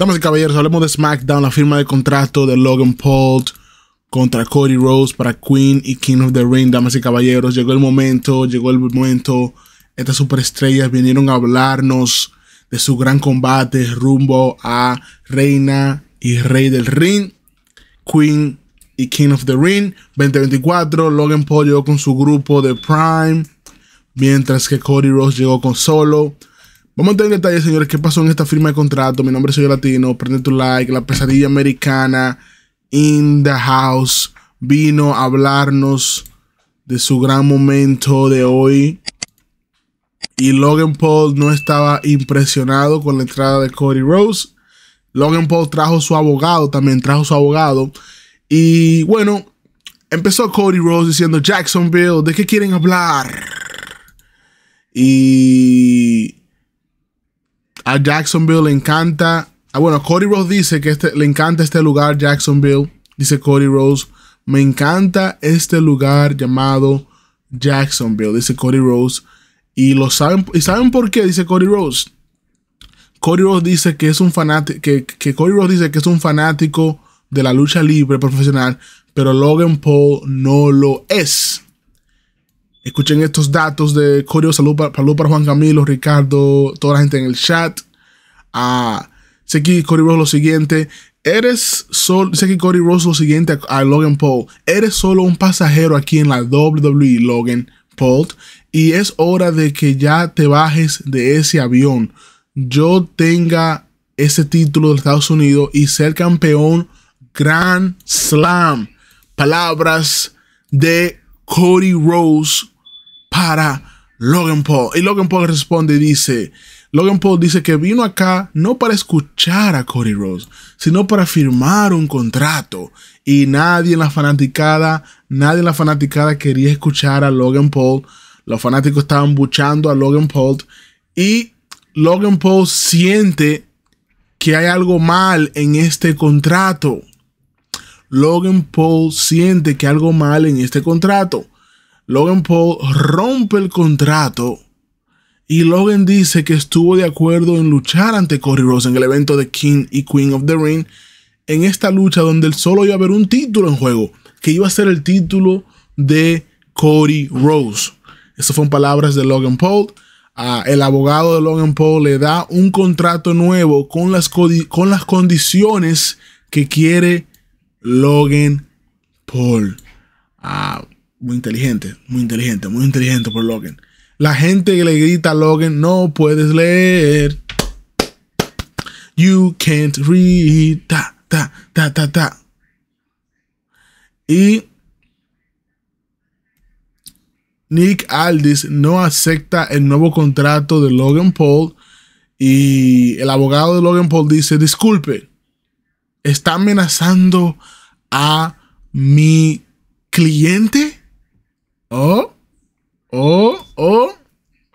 Damas y caballeros, hablemos de SmackDown, la firma de contrato de Logan Paul contra Cody Rose para Queen y King of the Ring. Damas y caballeros, llegó el momento, llegó el momento. Estas superestrellas vinieron a hablarnos de su gran combate rumbo a Reina y Rey del Ring, Queen y King of the Ring. 2024, Logan Paul llegó con su grupo de Prime, mientras que Cody Rose llegó con solo. Vamos a en detalles, señores, qué pasó en esta firma de contrato. Mi nombre es Soy Latino, prende tu like, la pesadilla americana, in the house, vino a hablarnos de su gran momento de hoy. Y Logan Paul no estaba impresionado con la entrada de Cody Rose. Logan Paul trajo su abogado, también trajo su abogado. Y bueno, empezó Cody Rose diciendo, Jacksonville, ¿de qué quieren hablar? Y a Jacksonville le encanta. Ah, bueno, Cody Rose dice que este, le encanta este lugar, Jacksonville. Dice Cody Rose. Me encanta este lugar llamado Jacksonville, dice Cody Rose. Y lo saben, y saben por qué, dice Cody Rose. Cody Rose dice que es un fanático, que, que Cody Rose dice que es un fanático de la lucha libre profesional, pero Logan Paul no lo es. Escuchen estos datos de Corio. Salud, para, Juan Camilo, Ricardo, toda la gente en el chat. Ah, Seki Cory lo siguiente. Eres solo, Seki Cory lo siguiente a, a, Logan Paul. Eres solo un pasajero aquí en la WWE, Logan Paul. Y es hora de que ya te bajes de ese avión. Yo tenga ese título de Estados Unidos y ser campeón Grand Slam. Palabras de Cody Rose para Logan Paul. Y Logan Paul responde dice, Logan Paul dice que vino acá no para escuchar a Cody Rose, sino para firmar un contrato. Y nadie en la fanaticada, nadie en la fanaticada quería escuchar a Logan Paul. Los fanáticos estaban buchando a Logan Paul. Y Logan Paul siente que hay algo mal en este contrato. Logan Paul siente que algo mal en este contrato. Logan Paul rompe el contrato y Logan dice que estuvo de acuerdo en luchar ante Cody Rose en el evento de King y Queen of the Ring, en esta lucha donde solo iba a haber un título en juego, que iba a ser el título de Cody Rose. Esas fueron palabras de Logan Paul. Ah, el abogado de Logan Paul le da un contrato nuevo con las, con las condiciones que quiere Logan Paul. Ah, muy inteligente, muy inteligente, muy inteligente por Logan. La gente que le grita a Logan, no puedes leer. You can't read. Ta, ta, ta, ta, ta. Y Nick Aldis no acepta el nuevo contrato de Logan Paul. Y el abogado de Logan Paul dice, disculpe, está amenazando a mi cliente. Oh, oh, oh.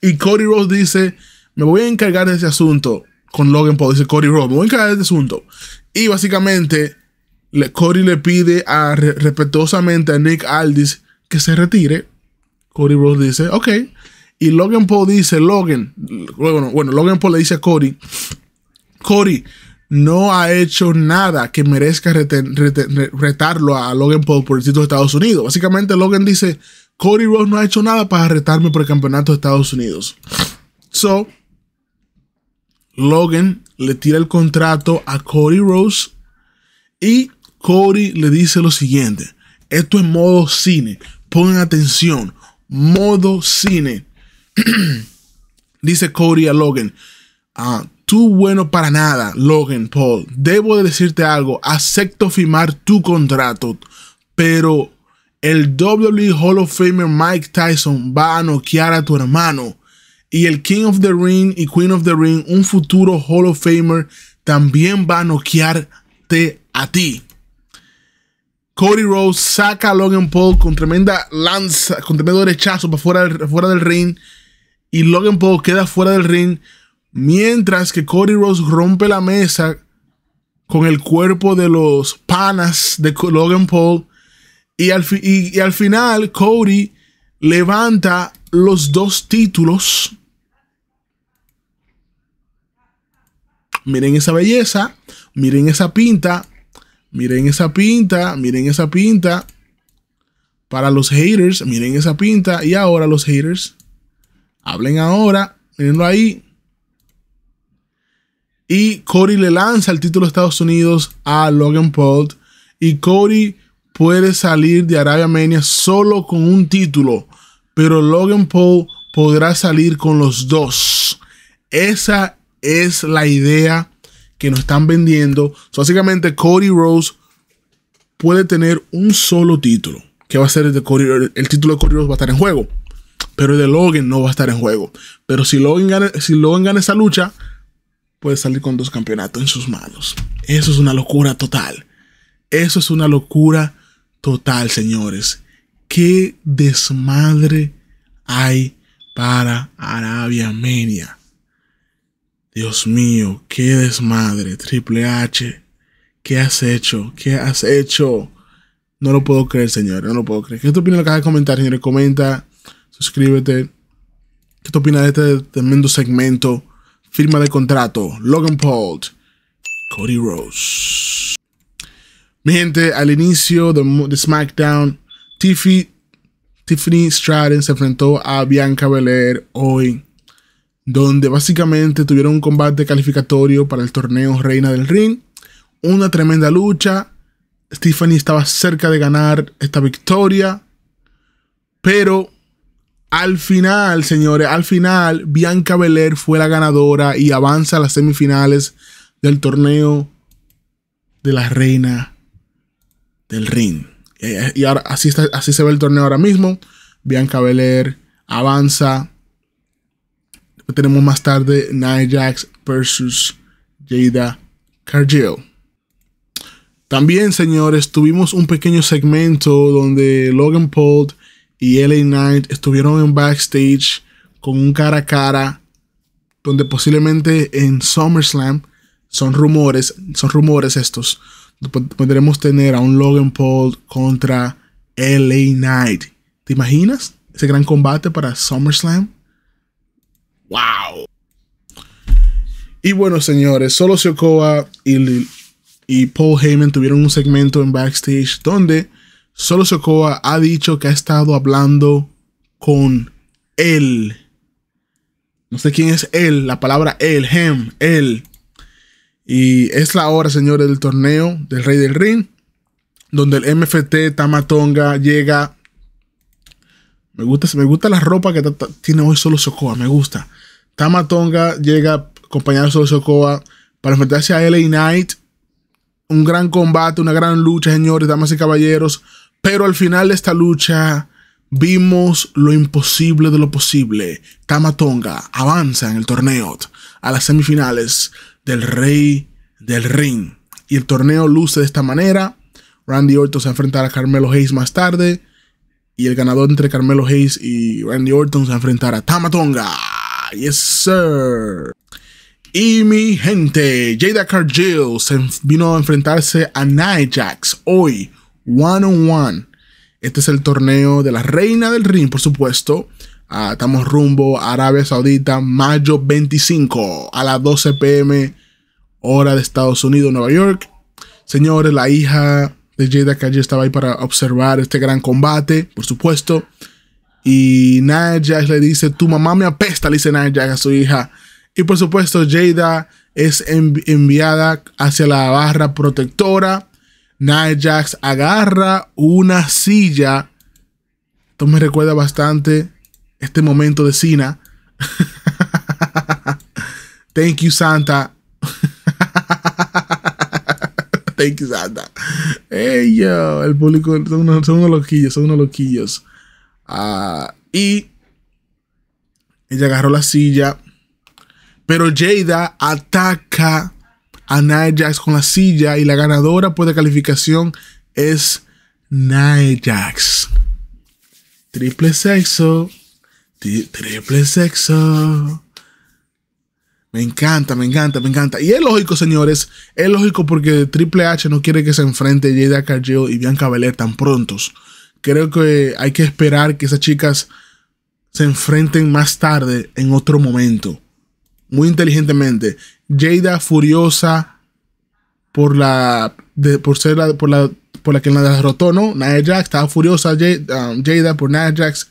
Y Cody Rose dice, me voy a encargar de ese asunto con Logan Paul. Dice Cody Rose... me voy a encargar de ese asunto. Y básicamente, le, Cody le pide a, respetuosamente a Nick Aldis que se retire. Cody Rose dice, ok. Y Logan Paul dice, Logan, bueno, bueno Logan Paul le dice a Cody, Cody, no ha hecho nada que merezca retarlo a Logan por el título de Estados Unidos. Básicamente Logan dice, Cody Rose no ha hecho nada para retarme por el campeonato de Estados Unidos. So, Logan le tira el contrato a Cody Rose. y Cody le dice lo siguiente, esto es modo cine, pongan atención, modo cine. dice Cody a Logan, ah, tú bueno para nada, Logan Paul. Debo decirte algo, acepto firmar tu contrato, pero el WWE Hall of Famer Mike Tyson va a noquear a tu hermano. Y el King of the Ring y Queen of the Ring, un futuro Hall of Famer, también va a noquearte a ti. Cody Rhodes saca a Logan Paul con tremenda lanza, con tremendo derechazo para fuera del ring. Y Logan Paul queda fuera del ring Mientras que Cody Ross rompe la mesa con el cuerpo de los panas de Logan Paul. Y al, y al final Cody levanta los dos títulos. Miren esa belleza, miren esa pinta, miren esa pinta, miren esa pinta. Para los haters, miren esa pinta. Y ahora los haters, hablen ahora, mirenlo ahí. Y Cody le lanza el título de Estados Unidos a Logan Paul. Y Cody puede salir de Arabia Mania solo con un título. Pero Logan Paul podrá salir con los dos. Esa es la idea que nos están vendiendo. básicamente, Cody Rose puede tener un solo título. Que va a ser el, de el título de Cody Rose va a estar en juego. Pero el de Logan no va a estar en juego. Pero si Logan gana, si Logan gana esa lucha, puede salir con dos campeonatos en sus manos. Eso es una locura total. Eso es una locura total, señores. ¿Qué desmadre hay para Arabia Media? Dios mío, qué desmadre, Triple H. ¿Qué has hecho? ¿Qué has hecho? No lo puedo creer, señores, no lo puedo creer. ¿Qué te opina en la de comentarios, señores? Comenta, suscríbete. ¿Qué te opina de este tremendo segmento? firma de contrato, Logan Paul, Cody Rose. Mi gente, al inicio de, SmackDown, Tiffany Stratton se enfrentó a Bianca Belair hoy, donde básicamente tuvieron un combate calificatorio para el torneo Reina del Ring. Una tremenda lucha. Tiffany estaba cerca de ganar esta victoria, pero al final, señores, al final, Bianca Belair fue la ganadora y avanza a las semifinales del torneo de la reina del ring. Eh, eh, y ahora así, está, así se ve el torneo ahora mismo. Bianca Belair avanza. tenemos más tarde Nia versus Jada Cargill. También, señores, tuvimos un pequeño segmento donde Logan Paul y LA Knight estuvieron en backstage con un cara a cara donde posiblemente en SummerSlam son rumores, son rumores estos. Pues, podremos tener a un Logan Paul contra LA Knight. ¿Te imaginas ese gran combate para SummerSlam? ¡Wow! Y bueno, señores, solo Siokoa y, y Paul Heyman tuvieron un segmento en backstage donde Solo Sokoa ha dicho que ha estado hablando con él. No sé quién es él, la palabra él, hem, él. Y es la hora, señores, del torneo del Rey del Ring, donde el MFT Tamatonga llega. Me gusta, me gusta la ropa que tiene hoy solo Sokoa, me gusta. Tamatonga llega acompañado de solo Sokoa para enfrentarse a LA Knight. Un gran combate, una gran lucha, señores, damas y caballeros pero al final de esta lucha vimos lo imposible de lo posible. Tama Tonga avanza en el torneo a las semifinales del Rey del Ring. Y el torneo luce de esta manera. Randy Orton se enfrentará a Carmelo Hayes más tarde. Y el ganador entre Carmelo Hayes y Randy Orton se enfrentará a Tama Tonga. Yes, sir. Y mi gente, Jada Cargill se vino a enfrentarse a Nia Jax hoy, One on One. Este es el torneo de la reina del ring, por supuesto. Ah, estamos rumbo a Arabia Saudita, mayo 25, a las 12 pm, hora de Estados Unidos, Nueva York. Señores, la hija de Jada allí estaba ahí para observar este gran combate, por supuesto. Y Naya le dice, tu mamá me apesta, le dice Naya a su hija. Y por supuesto, Jada es enviada hacia la barra protectora Nia Jax agarra una silla. Esto me recuerda bastante este momento de Cena. Thank you, Santa. Thank you, Santa. el público son unos, loquillos, son unos ah, y ella agarró la silla, pero Jada ataca a Nia Jax con la silla y la ganadora pues, de calificación es Nia Jax. Triple sexo. triple sexo. Me encanta, me encanta, me encanta. Y es lógico, señores. Es lógico porque Triple H no quiere que se enfrente Jada Cargill y Bianca Belair tan prontos. Creo que hay que esperar que esas chicas se enfrenten más tarde en otro momento. Muy inteligentemente. Jada furiosa por la por ser la, por la por la que la derrotó, ¿no? Nia Jax estaba furiosa um, Jada, por Nia Jax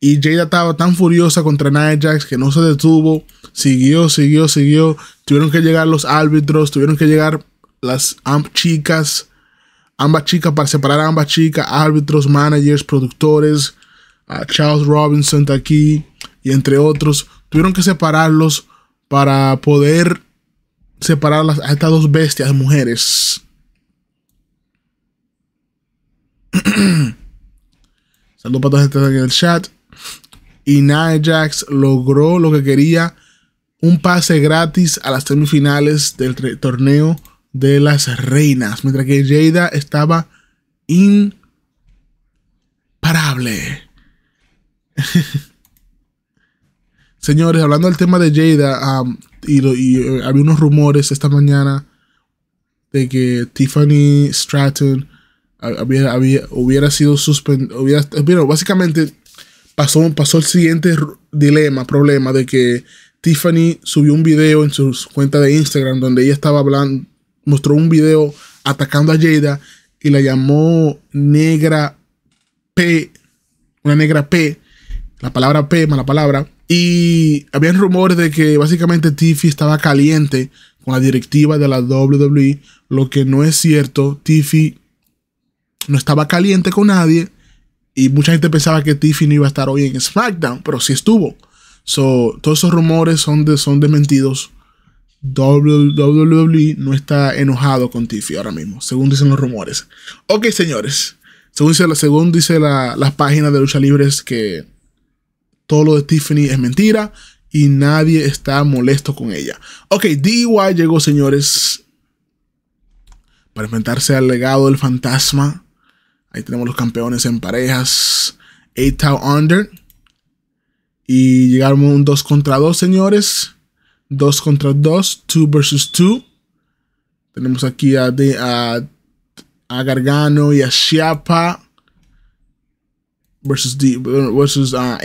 y Jada estaba tan furiosa contra Nia Jax que no se detuvo, siguió, siguió, siguió. Tuvieron que llegar los árbitros, tuvieron que llegar las chicas, ambas chicas para separar a ambas chicas, árbitros, managers, productores, Charles Robinson está aquí y entre otros. Tuvieron que separarlos para poder separar a estas dos bestias mujeres. Saludos para todos en el chat. Y Nia Jax logró lo que quería: un pase gratis a las semifinales del torneo de las reinas. Mientras que Jada estaba imparable. Señores, hablando del tema de Jada, um, y, eh, había unos rumores esta mañana de que Tiffany Stratton hubiera sido suspendida. Bueno, básicamente pasó, pasó el siguiente dilema, problema de que Tiffany subió un video en su cuenta de Instagram donde ella estaba hablando, mostró un video atacando a Jada y la llamó negra P, una negra P, la palabra P, mala palabra y habían rumores de que básicamente Tiffy estaba caliente con la directiva de la WWE, lo que no es cierto. Tiffy no estaba caliente con nadie y mucha gente pensaba que Tiffy no iba a estar hoy en SmackDown, pero sí estuvo. So, todos esos rumores son, de, son desmentidos. WWE no está enojado con Tiffy ahora mismo, según dicen los rumores. Ok, señores. Según, dice, según dice la, las páginas de lucha libres que todo lo de Tiffany es mentira y nadie está molesto con ella. Ok, D.Y. llegó, señores, para enfrentarse al legado del fantasma. Ahí tenemos los campeones en parejas. A-Town under. Y llegaron un 2 contra 2, señores. 2 contra 2. 2 versus 2. Tenemos aquí a, a, a Gargano y a Chiapa versus, D, versus, uh,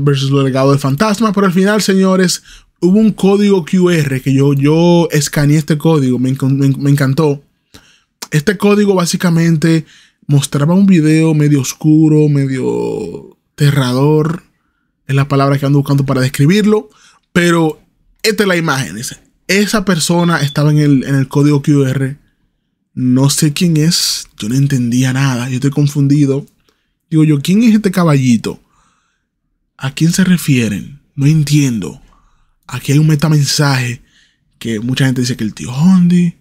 versus lo legado del fantasma, pero al final, señores, hubo un código QR que yo, yo escaneé este código, me, me, encantó. Este código básicamente mostraba un video medio oscuro, medio aterrador es la palabra que ando buscando para describirlo, pero esta es la imagen, dice. Esa persona estaba en el, en el código QR. No sé quién es, yo no entendía nada, yo estoy confundido. Digo yo, ¿quién es este caballito? ¿A quién se refieren? No entiendo. Aquí hay un metamensaje que mucha gente dice que el tío Hondi,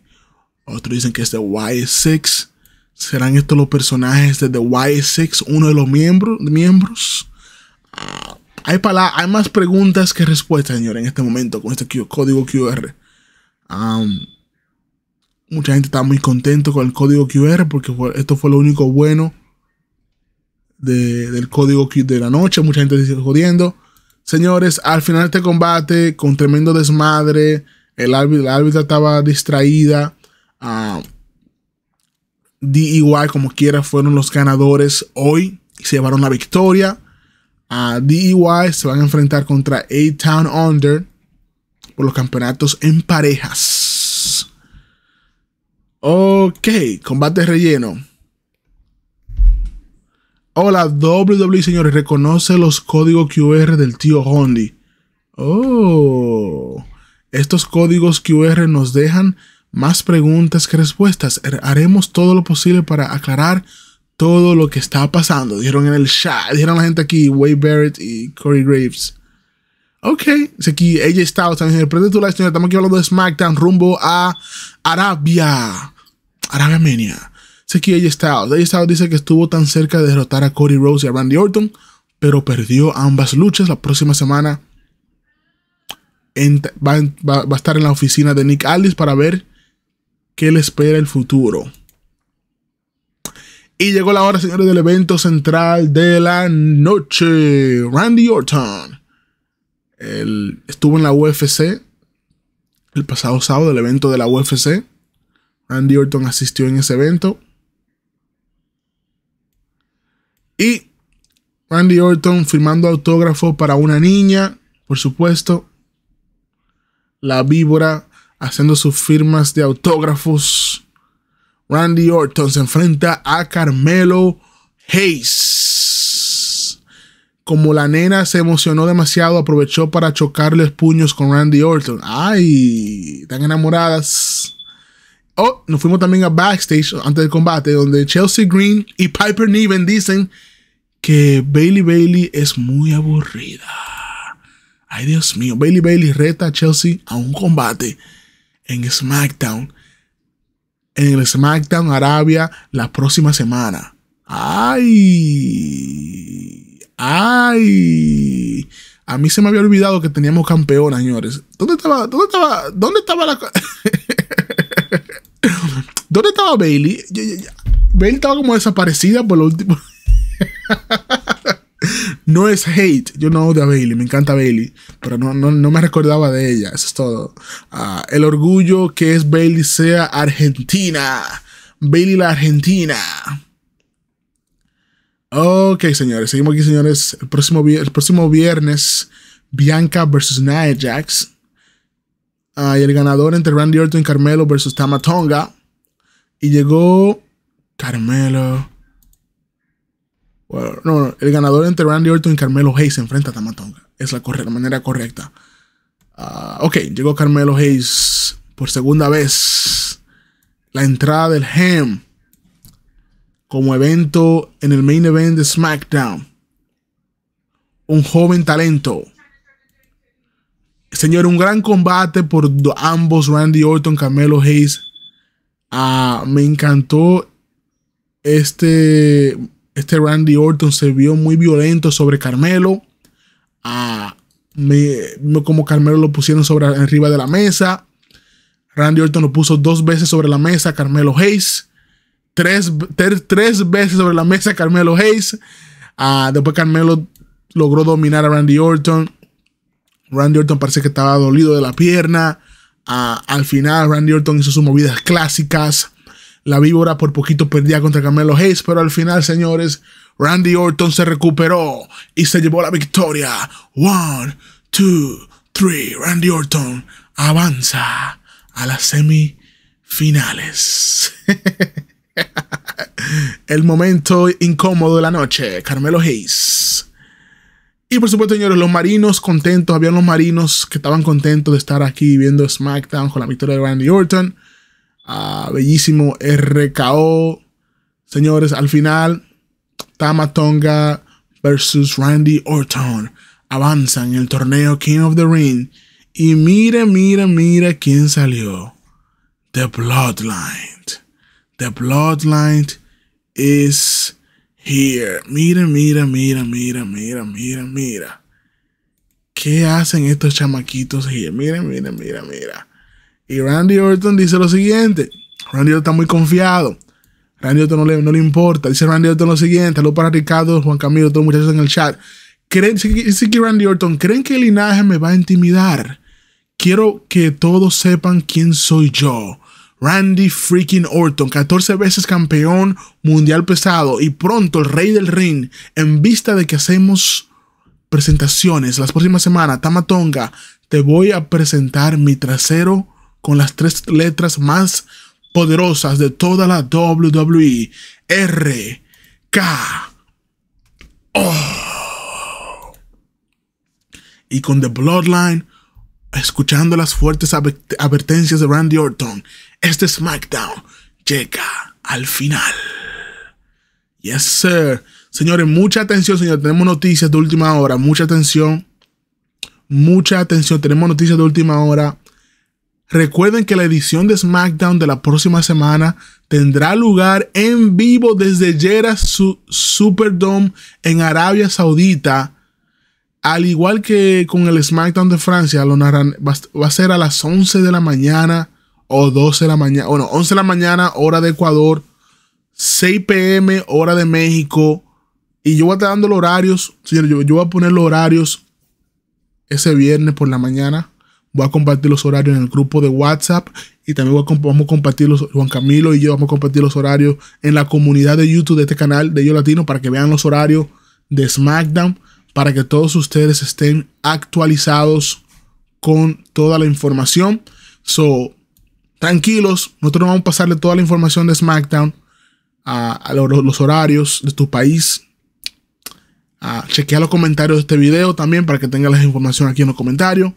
otros dicen que es de Y6. ¿Serán estos los personajes de The Y6, uno de los miembros? Ah, hay, hay más preguntas que respuestas, señores, en este momento con este código QR. mucha gente está muy contento con el código QR porque esto fue lo único bueno del código de la noche, mucha gente se sigue jodiendo. Señores, al final este combate, con tremendo desmadre, el árbitro, estaba distraída. Ah, D.E.Y igual como quiera, fueron los ganadores hoy y se llevaron la victoria. A ah, se van a enfrentar contra A-Town Under por los campeonatos en parejas. Ok, combate relleno. Hola, WWE, señores, reconoce los códigos QR del tío Hondi. Oh, estos códigos QR nos dejan más preguntas que respuestas. Haremos todo lo posible para aclarar todo lo que está pasando. Dijeron en el chat, dijeron la gente aquí, Wade Barrett y Corey Graves. Ok, es aquí ella Styles Prende tu like, Estamos aquí hablando de SmackDown rumbo a Arabia. Arabia Armenia que AJ Styles. AJ Styles dice que estuvo tan cerca de derrotar a Cody Rose y a Randy Orton, pero perdió ambas luchas. La próxima semana va, a estar en la oficina de Nick Aldis para ver qué le espera el futuro. Y llegó la hora, señores, del evento central de la noche. Randy Orton. estuvo en la UFC el pasado sábado, el evento de la UFC. Randy Orton asistió en ese evento. Y Randy Orton firmando autógrafo para una niña, por supuesto. La víbora haciendo sus firmas de autógrafos. Randy Orton se enfrenta a Carmelo Hayes. Como la nena se emocionó demasiado, aprovechó para chocarle puños con Randy Orton. ¡Ay! Están enamoradas. Oh, nos fuimos también a backstage antes del combate, donde Chelsea Green y Piper Niven dicen que Bailey Bailey es muy aburrida. Ay, Dios mío, Bailey Bailey reta a Chelsea a un combate en SmackDown. En el SmackDown Arabia la próxima semana. Ay, ay. A mí se me había olvidado que teníamos campeona, señores. ¿Dónde estaba? ¿Dónde estaba? ¿Dónde estaba la ¿Dónde estaba Bailey? Bailey estaba como desaparecida por lo último. no es hate. Yo no odio a Bailey. Me encanta Bailey. Pero no, no, me recordaba de ella. Eso es todo. Ah, el orgullo que es Bailey sea argentina. Bailey la argentina. Ok, señores. Seguimos aquí, señores. El próximo, viernes, Bianca versus Nia Jax. Ah, el ganador entre Randy Orton y Carmelo versus Tamatonga. Y llegó Carmelo. no, el ganador entre Randy Orton y Carmelo Hayes se enfrenta a Tamatonga. Es la, manera correcta. Ah, ok, llegó Carmelo Hayes por segunda vez. La entrada del Ham e como evento en el main event de SmackDown. Un joven talento Señor, un gran combate por ambos, Randy Orton, Carmelo Hayes. Ah, me encantó este, este Randy Orton, se vio muy violento sobre Carmelo. Ah, como Carmelo lo pusieron sobre arriba de la mesa. Randy Orton lo puso dos veces sobre la mesa, Carmelo Hayes. Tres, tres veces sobre la mesa, Carmelo Hayes. Ah, después Carmelo logró dominar a Randy Orton. Randy Orton parece que estaba dolido de la pierna. Ah, al final, Randy Orton hizo sus movidas clásicas. La víbora por poquito perdía contra Carmelo Hayes, pero al final, señores, Randy Orton se recuperó y se llevó la victoria. One, two, three. Randy Orton avanza a las semifinales. El momento incómodo de la noche, Carmelo Hayes. Y por supuesto, señores, los marinos contentos. Habían los marinos que estaban contentos de estar aquí viendo SmackDown con la victoria de Randy Orton. Ah, bellísimo RKO. Señores, al final, Tama Tonga versus Randy Orton avanzan en el torneo King of the Ring. Y mire, mire, mire quién salió. The Bloodline. The Bloodline is here. Mira, mira, mira, mira, mira, mira, mira. ¿Qué hacen estos chamaquitos here? Mira, mira, mira, mira. Y Randy Orton dice lo siguiente. Randy Orton está muy confiado. Randy Orton no le, importa. Dice Randy Orton lo siguiente. Saludos para Ricardo, Juan Camilo, todos los muchachos en el chat. ¿Creen, dice que Randy Orton, ¿creen que el linaje me va a intimidar? Quiero que todos sepan quién soy yo. Randy freaking Orton, 14 veces campeón mundial pesado y pronto el rey del ring, en vista de que hacemos presentaciones las próximas semanas, Tamatonga, te voy a presentar mi trasero con las tres letras más poderosas de toda la WWE. R, K, O. Y con The Bloodline, escuchando las fuertes advertencias de Randy Orton, este SmackDown llega al final. Yes, sir. Señores, mucha atención, señor. Tenemos noticias de última hora. Mucha atención. Mucha atención. Tenemos noticias de última hora. Recuerden que la edición de SmackDown de la próxima semana tendrá lugar en vivo desde Jeddah Su Superdome en Arabia Saudita. Al igual que con el SmackDown de Francia, lo narran, va a ser a las 11 de la mañana o 12 de la mañana, bueno, 11 de la mañana, hora de Ecuador, 6 pm, hora de México. Y yo voy a estar dando los horarios, yo, voy a poner los horarios ese viernes por la mañana. Voy a compartir los horarios en el grupo de WhatsApp y también vamos a compartir Juan Camilo y yo vamos a compartir los horarios en la comunidad de YouTube de este canal de Yo Latino para que vean los horarios de SmackDown, para que todos ustedes estén actualizados con toda la información. So, tranquilos, nosotros vamos a pasarle toda la información de SmackDown, a, los, horarios de tu país. Chequea los comentarios de este video también para que tengas la información aquí en los comentarios.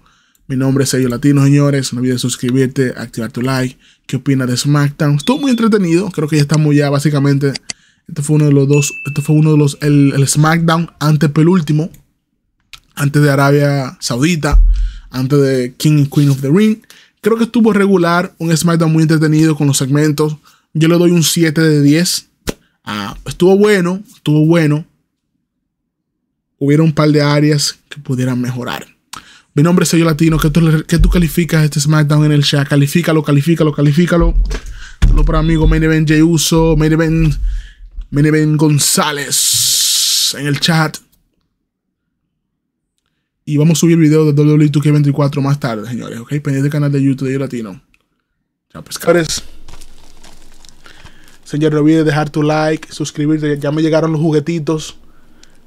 Mi nombre es Elio Latino, señores. No olvides suscribirte, activar tu like. ¿Qué opinas de SmackDown? Estuvo muy entretenido. Creo que ya estamos ya básicamente. Este fue uno de los dos. Este fue uno de los. El, antes SmackDown último Antes de Arabia Saudita. Antes de King y Queen of the Ring. Creo que estuvo regular, un SmackDown muy entretenido con los segmentos. Yo le doy un 7 de 10. Ah, estuvo bueno, estuvo bueno. Hubiera un par de áreas que pudieran mejorar. Mi nombre es Sello Latino. ¿Qué tú, qué tú calificas este SmackDown en el chat? Califícalo, califícalo, califícalo. Saludos para amigo Meneven Event J. Uso, Main González en el chat. Y vamos a subir video de WWE 2K24 más tarde, señores, ¿ok? Pendiente canal de YouTube de Latino. Chao, pescadores. Señor, no olvides dejar tu like, suscribirte. Ya me llegaron los juguetitos.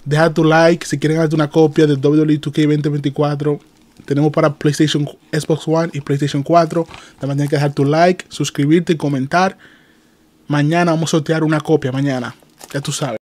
Deja tu like si quieren hacerte una copia de WWE 2K2024. Tenemos para PlayStation, Xbox One y PlayStation 4. También tienes que dejar tu like, suscribirte y comentar. Mañana vamos a sortear una copia, mañana. Ya tú sabes.